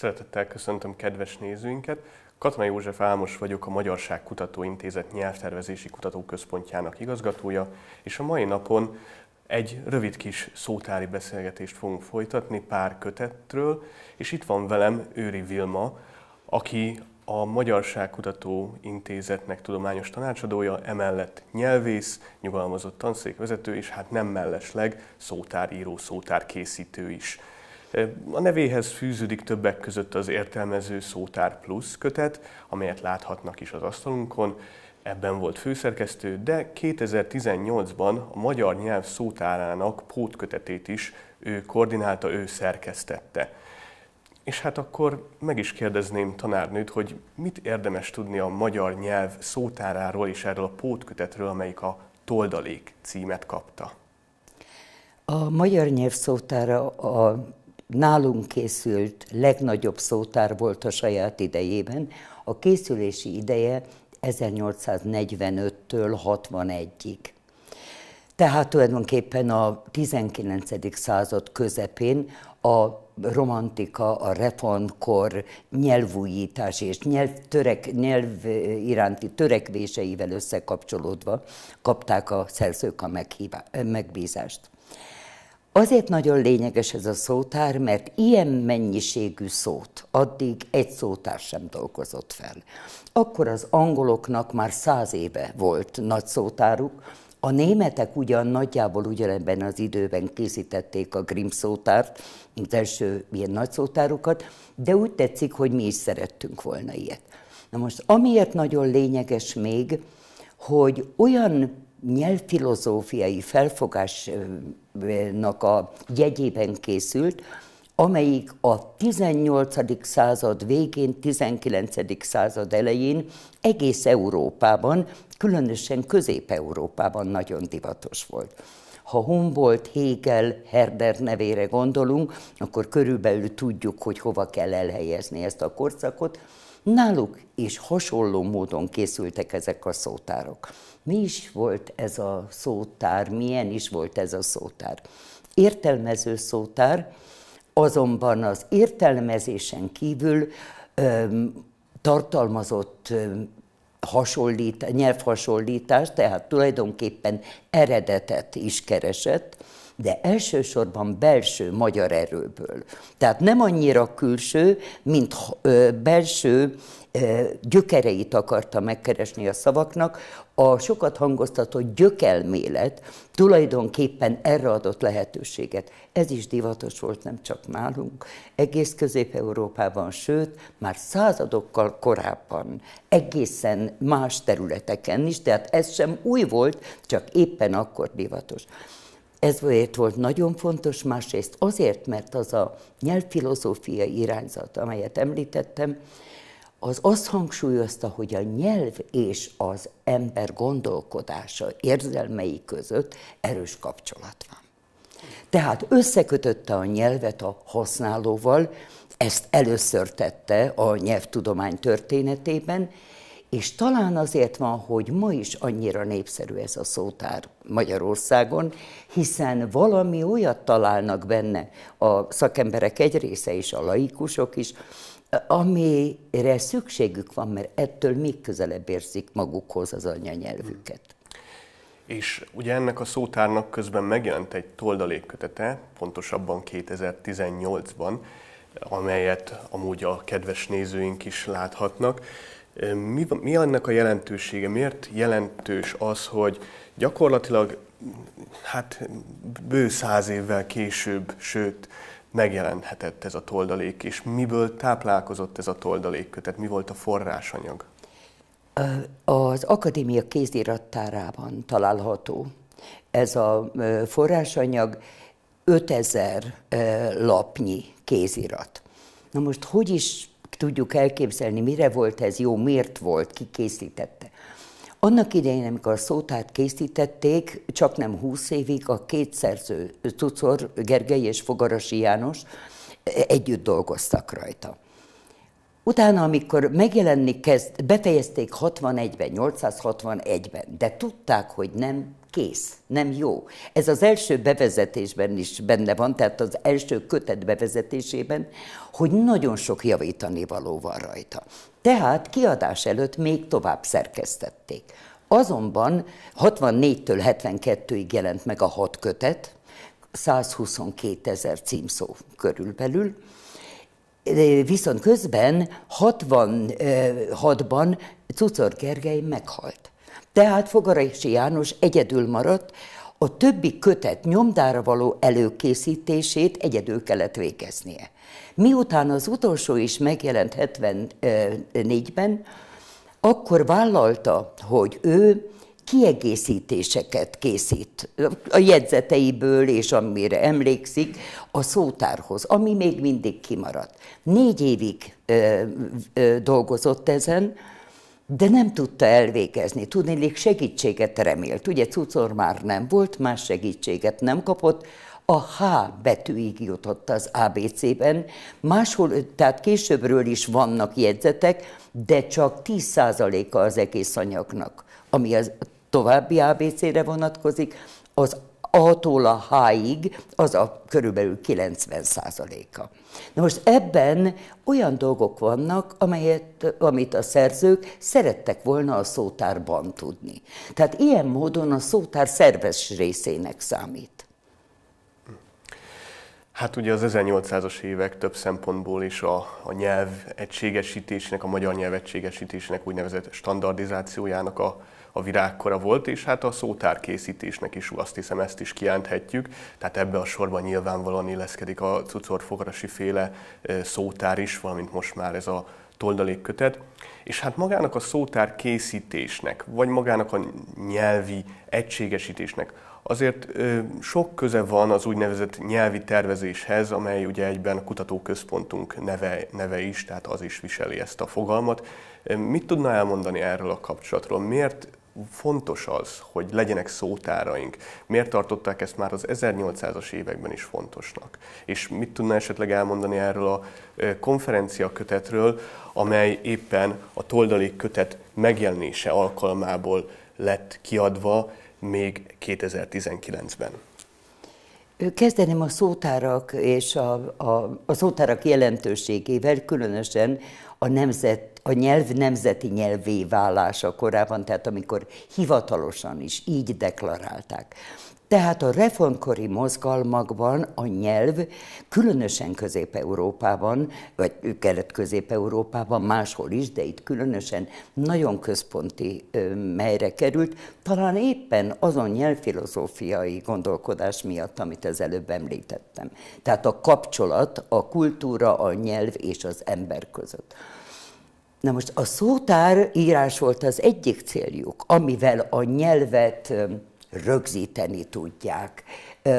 Szeretettel köszöntöm kedves nézőinket. Katona József Álmos vagyok, a Magyarság Kutatóintézet Nyelvtervezési Kutatóközpontjának igazgatója, és a mai napon egy rövid kis szótári beszélgetést fogunk folytatni pár kötetről, és itt van velem Őri Vilma, aki a Magyarság Kutató Intézetnek tudományos tanácsadója, emellett nyelvész, nyugalmazott tanszékvezető, és hát nem mellesleg szótár szótárkészítő is. A nevéhez fűződik többek között az értelmező szótár plusz kötet, amelyet láthatnak is az asztalunkon. Ebben volt főszerkesztő, de 2018-ban a magyar nyelv szótárának pótkötetét is ő koordinálta, ő szerkesztette. És hát akkor meg is kérdezném tanárnőt, hogy mit érdemes tudni a magyar nyelv szótáráról és erről a pótkötetről, amelyik a Toldalék címet kapta. A magyar nyelv szótára a nálunk készült legnagyobb szótár volt a saját idejében. A készülési ideje 1845-től 61-ig. Tehát tulajdonképpen a 19. század közepén a romantika, a reformkor nyelvújítás és nyelv, törek, nyelv iránti törekvéseivel összekapcsolódva kapták a szerzők a meghívá, megbízást. Azért nagyon lényeges ez a szótár, mert ilyen mennyiségű szót addig egy szótár sem dolgozott fel. Akkor az angoloknak már száz éve volt nagy szótáruk, a németek ugyan nagyjából ugyanebben az időben készítették a Grimm szótárt, mint első ilyen nagy szótárukat, de úgy tetszik, hogy mi is szerettünk volna ilyet. Na most, amiért nagyon lényeges még, hogy olyan nyelvfilozófiai felfogás nak a jegyében készült, amelyik a 18. század végén, 19. század elején egész Európában, különösen Közép-Európában nagyon divatos volt. Ha Humboldt, Hegel, Herder nevére gondolunk, akkor körülbelül tudjuk, hogy hova kell elhelyezni ezt a korszakot, Náluk is hasonló módon készültek ezek a szótárok. Mi is volt ez a szótár, milyen is volt ez a szótár? Értelmező szótár, azonban az értelmezésen kívül öm, tartalmazott öm, hasonlít, nyelvhasonlítást, tehát tulajdonképpen eredetet is keresett, de elsősorban belső magyar erőből. Tehát nem annyira külső, mint belső gyökereit akarta megkeresni a szavaknak, a sokat hangoztatott gyökelmélet tulajdonképpen erre adott lehetőséget. Ez is divatos volt nem csak nálunk, egész Közép-Európában, sőt, már századokkal korábban, egészen más területeken is, tehát ez sem új volt, csak éppen akkor divatos azért volt nagyon fontos, másrészt azért, mert az a nyelvfilozófia irányzat, amelyet említettem, az azt hangsúlyozta, hogy a nyelv és az ember gondolkodása, érzelmei között erős kapcsolat van. Tehát összekötötte a nyelvet a használóval, ezt először tette a nyelvtudomány történetében, és talán azért van, hogy ma is annyira népszerű ez a szótár Magyarországon, hiszen valami olyat találnak benne a szakemberek egy része is, a laikusok is, amire szükségük van, mert ettől még közelebb érzik magukhoz az anyanyelvüket. És ugye ennek a szótárnak közben megjelent egy toldalékkötete, pontosabban 2018-ban, amelyet amúgy a kedves nézőink is láthatnak. Mi, mi annak a jelentősége? Miért jelentős az, hogy gyakorlatilag hát bő száz évvel később, sőt, megjelenhetett ez a toldalék, és miből táplálkozott ez a tehát mi volt a forrásanyag? Az akadémia kézirattárában található ez a forrásanyag 5000 lapnyi kézirat. Na most hogy is tudjuk elképzelni, mire volt ez jó, miért volt, ki készítette. Annak idején, amikor a szótát készítették, csak nem húsz évig a két szerző, Tucor Gergely és Fogarasi János e, együtt dolgoztak rajta. Utána, amikor megjelenni kezd, befejezték 61-ben, 861-ben, de tudták, hogy nem kész, nem jó. Ez az első bevezetésben is benne van, tehát az első kötet bevezetésében, hogy nagyon sok javítani való van rajta. Tehát kiadás előtt még tovább szerkesztették. Azonban 64-től 72-ig jelent meg a hat kötet, 122 ezer címszó körülbelül, viszont közben 66-ban Cucor Gergely meghalt. Tehát Fogarasi János egyedül maradt, a többi kötet nyomdára való előkészítését egyedül kellett végeznie. Miután az utolsó is megjelent 74-ben, akkor vállalta, hogy ő kiegészítéseket készít a jegyzeteiből és amire emlékszik a szótárhoz, ami még mindig kimaradt. Négy évig ö, ö, dolgozott ezen, de nem tudta elvégezni. Tudnélik segítséget remélt. Ugye cucor már nem volt, más segítséget nem kapott, a H betűig jutott az ABC-ben, máshol, tehát későbbről is vannak jegyzetek, de csak 10%-a az egész anyagnak, ami az további ABC-re vonatkozik, az a-tól a H-ig az a körülbelül 90 százaléka. Na most ebben olyan dolgok vannak, amelyet, amit a szerzők szerettek volna a szótárban tudni. Tehát ilyen módon a szótár szerves részének számít. Hát ugye az 1800-as évek több szempontból is a, a nyelv egységesítésnek, a magyar nyelv egységesítésnek úgynevezett standardizációjának a, a virágkora volt, és hát a szótárkészítésnek is azt hiszem ezt is kijelenthetjük. Tehát ebbe a sorban nyilvánvalóan illeszkedik a cucorfogarasi féle szótár is, valamint most már ez a toldalékkötet, és hát magának a szótár készítésnek, vagy magának a nyelvi egységesítésnek azért sok köze van az úgynevezett nyelvi tervezéshez, amely ugye egyben a kutatóközpontunk neve, neve is, tehát az is viseli ezt a fogalmat. Mit tudna elmondani erről a kapcsolatról? Miért fontos az, hogy legyenek szótáraink? Miért tartották ezt már az 1800-as években is fontosnak? És mit tudna esetleg elmondani erről a konferencia kötetről, amely éppen a toldalék kötet megjelenése alkalmából lett kiadva még 2019-ben? Kezdeném a szótárak és a, a, a szótárak jelentőségével, különösen a nemzet a nyelv nemzeti nyelvé válása korában, tehát amikor hivatalosan is így deklarálták. Tehát a reformkori mozgalmakban a nyelv, különösen Közép-Európában, vagy Kelet-Közép-Európában, máshol is, de itt különösen nagyon központi melyre került, talán éppen azon nyelvfilozófiai gondolkodás miatt, amit az előbb említettem. Tehát a kapcsolat, a kultúra, a nyelv és az ember között. Na most a szótár írás volt az egyik céljuk, amivel a nyelvet rögzíteni tudják,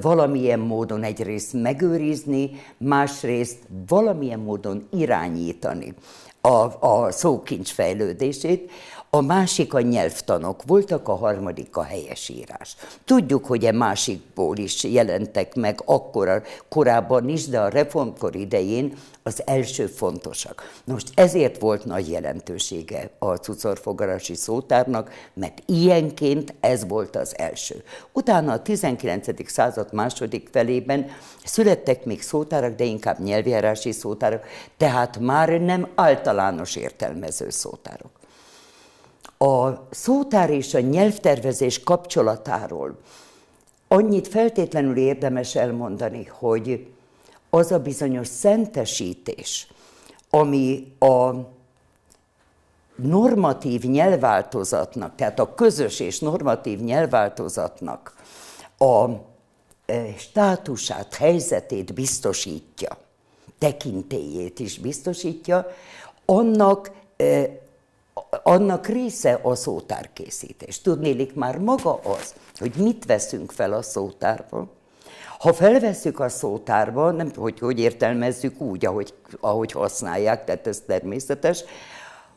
valamilyen módon egyrészt megőrizni, másrészt valamilyen módon irányítani a, a szókincs fejlődését a másik a nyelvtanok, voltak a harmadik a helyesírás. Tudjuk, hogy e másikból is jelentek meg akkor, korábban is, de a reformkor idején az első fontosak. Most ezért volt nagy jelentősége a cucorfogarasi szótárnak, mert ilyenként ez volt az első. Utána a 19. század második felében születtek még szótárak, de inkább nyelvjárási szótárak, tehát már nem általános értelmező szótárok a szótár és a nyelvtervezés kapcsolatáról annyit feltétlenül érdemes elmondani, hogy az a bizonyos szentesítés, ami a normatív nyelvváltozatnak, tehát a közös és normatív nyelvváltozatnak a e, státusát, helyzetét biztosítja, tekintélyét is biztosítja, annak e, annak része a szótárkészítés. Tudnélik már maga az, hogy mit veszünk fel a szótárból. Ha felveszük a szótárba, nem hogy hogy értelmezzük úgy, ahogy, ahogy használják, tehát ez természetes,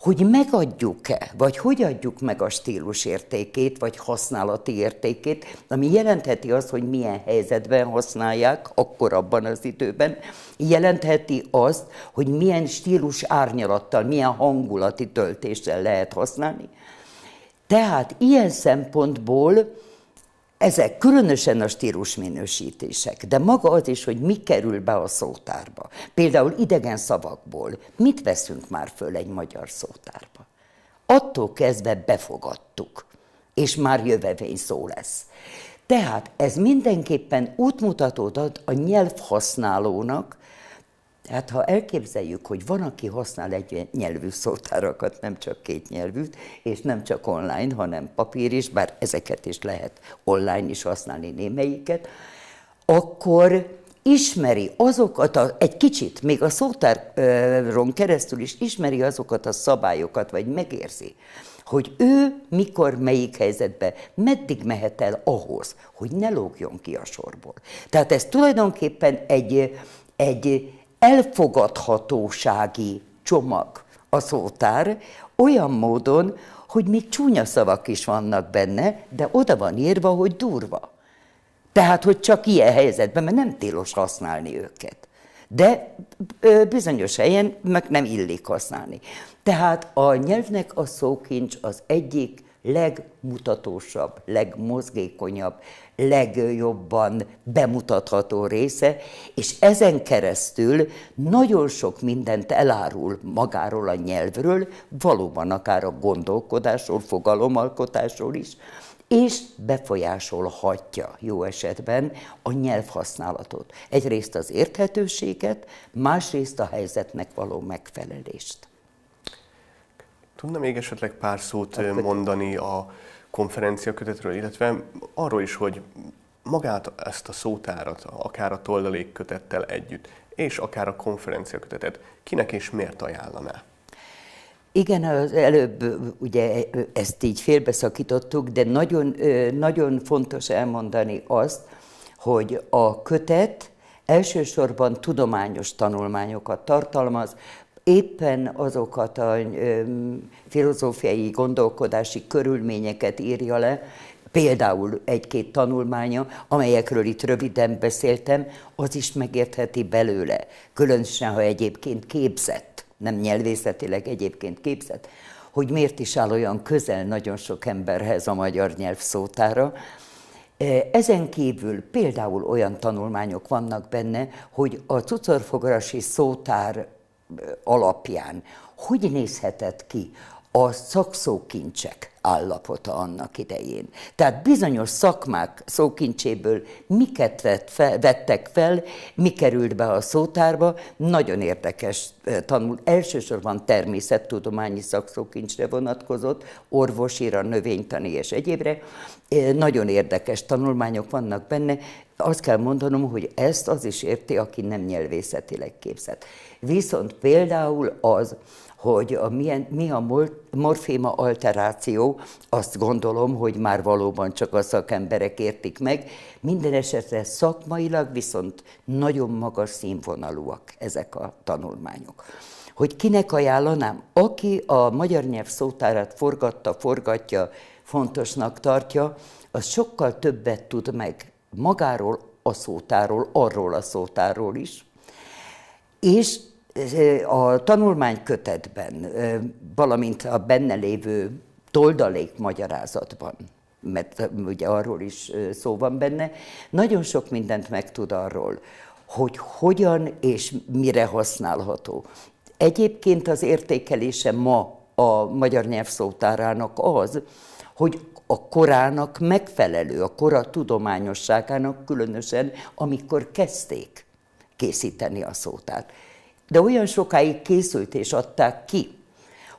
hogy megadjuk-e, vagy hogy adjuk meg a stílus értékét, vagy használati értékét, ami jelentheti azt, hogy milyen helyzetben használják, akkor abban az időben, jelentheti azt, hogy milyen stílus árnyalattal, milyen hangulati töltéssel lehet használni. Tehát ilyen szempontból ezek különösen a minősítések, de maga az is, hogy mi kerül be a szótárba. Például idegen szavakból mit veszünk már föl egy magyar szótárba? Attól kezdve befogadtuk, és már jövevény szó lesz. Tehát ez mindenképpen útmutatót ad a nyelvhasználónak, Hát ha elképzeljük, hogy van, aki használ egy nyelvű szótárakat, nem csak két nyelvűt, és nem csak online, hanem papír is, bár ezeket is lehet online is használni némelyiket, akkor ismeri azokat, a, egy kicsit, még a szótáron keresztül is ismeri azokat a szabályokat, vagy megérzi, hogy ő mikor, melyik helyzetben, meddig mehet el ahhoz, hogy ne lógjon ki a sorból. Tehát ez tulajdonképpen egy, egy elfogadhatósági csomag a szótár, olyan módon, hogy még csúnya szavak is vannak benne, de oda van írva, hogy durva. Tehát, hogy csak ilyen helyzetben, mert nem tilos használni őket. De bizonyos helyen meg nem illik használni. Tehát a nyelvnek a szókincs az egyik legmutatósabb, legmozgékonyabb, legjobban bemutatható része, és ezen keresztül nagyon sok mindent elárul magáról a nyelvről, valóban akár a gondolkodásról, fogalomalkotásról is, és befolyásolhatja jó esetben a nyelvhasználatot. Egyrészt az érthetőséget, másrészt a helyzetnek való megfelelést. Tudna még esetleg pár szót hát, mondani a konferencia kötetről, illetve arról is, hogy magát ezt a szótárat, akár a toldalék kötettel együtt, és akár a konferencia kötetet, kinek és miért ajánlaná? Igen, az előbb ugye ezt így félbeszakítottuk, de nagyon, nagyon fontos elmondani azt, hogy a kötet elsősorban tudományos tanulmányokat tartalmaz, éppen azokat a filozófiai gondolkodási körülményeket írja le, például egy-két tanulmánya, amelyekről itt röviden beszéltem, az is megértheti belőle, különösen, ha egyébként képzett, nem nyelvészetileg egyébként képzett, hogy miért is áll olyan közel nagyon sok emberhez a magyar nyelv szótára. Ezen kívül például olyan tanulmányok vannak benne, hogy a cucorfogarasi szótár alapján hogy nézhetett ki a szakszókincsek állapota annak idején. Tehát bizonyos szakmák szókincséből miket vett fel, vettek fel, mi került be a szótárba, nagyon érdekes tanul. Elsősorban természettudományi szakszókincsre vonatkozott, orvosira, növénytani és egyébre. Nagyon érdekes tanulmányok vannak benne. Azt kell mondanom, hogy ezt az is érti, aki nem nyelvészetileg képzett. Viszont például az, hogy a milyen, mi a morféma alteráció, azt gondolom, hogy már valóban csak a szakemberek értik meg. Minden esetre szakmailag viszont nagyon magas színvonalúak ezek a tanulmányok hogy kinek ajánlanám, aki a magyar nyelv szótárát forgatta, forgatja, fontosnak tartja, az sokkal többet tud meg magáról a szótáról, arról a szótáról is, és a tanulmánykötetben, valamint a benne lévő toldalék magyarázatban, mert ugye arról is szó van benne, nagyon sok mindent megtud arról, hogy hogyan és mire használható. Egyébként az értékelése ma a magyar nyelvszótárának az, hogy a korának megfelelő, a kora tudományosságának különösen, amikor kezdték készíteni a szótát de olyan sokáig készült és adták ki,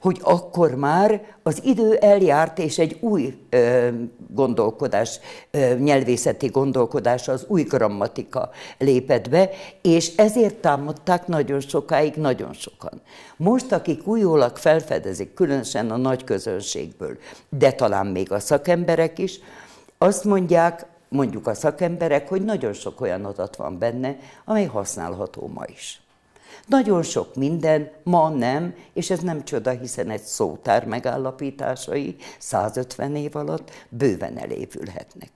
hogy akkor már az idő eljárt, és egy új ö, gondolkodás, ö, nyelvészeti gondolkodás, az új grammatika lépett be, és ezért támadták nagyon sokáig, nagyon sokan. Most, akik újólag felfedezik, különösen a nagy közönségből, de talán még a szakemberek is, azt mondják, mondjuk a szakemberek, hogy nagyon sok olyan adat van benne, amely használható ma is. Nagyon sok minden ma nem, és ez nem csoda, hiszen egy szótár megállapításai 150 év alatt bőven elévülhetnek.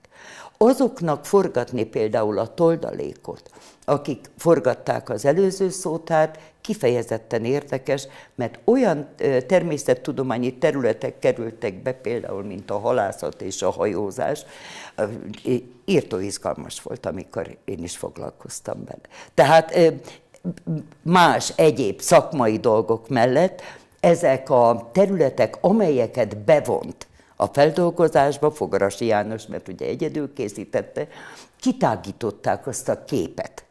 Azoknak forgatni például a toldalékot, akik forgatták az előző szótárt, kifejezetten érdekes, mert olyan természettudományi területek kerültek be, például, mint a halászat és a hajózás, írtó izgalmas volt, amikor én is foglalkoztam vele. Tehát más egyéb szakmai dolgok mellett ezek a területek, amelyeket bevont a feldolgozásba, Fogarasi János, mert ugye egyedül készítette, kitágították azt a képet,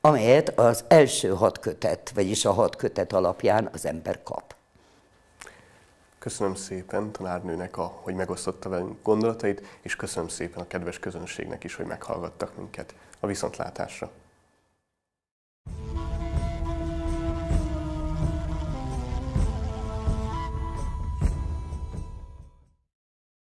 amelyet az első hat kötet, vagyis a hat kötet alapján az ember kap. Köszönöm szépen tanárnőnek, a, hogy megosztotta velünk gondolatait, és köszönöm szépen a kedves közönségnek is, hogy meghallgattak minket. A viszontlátásra!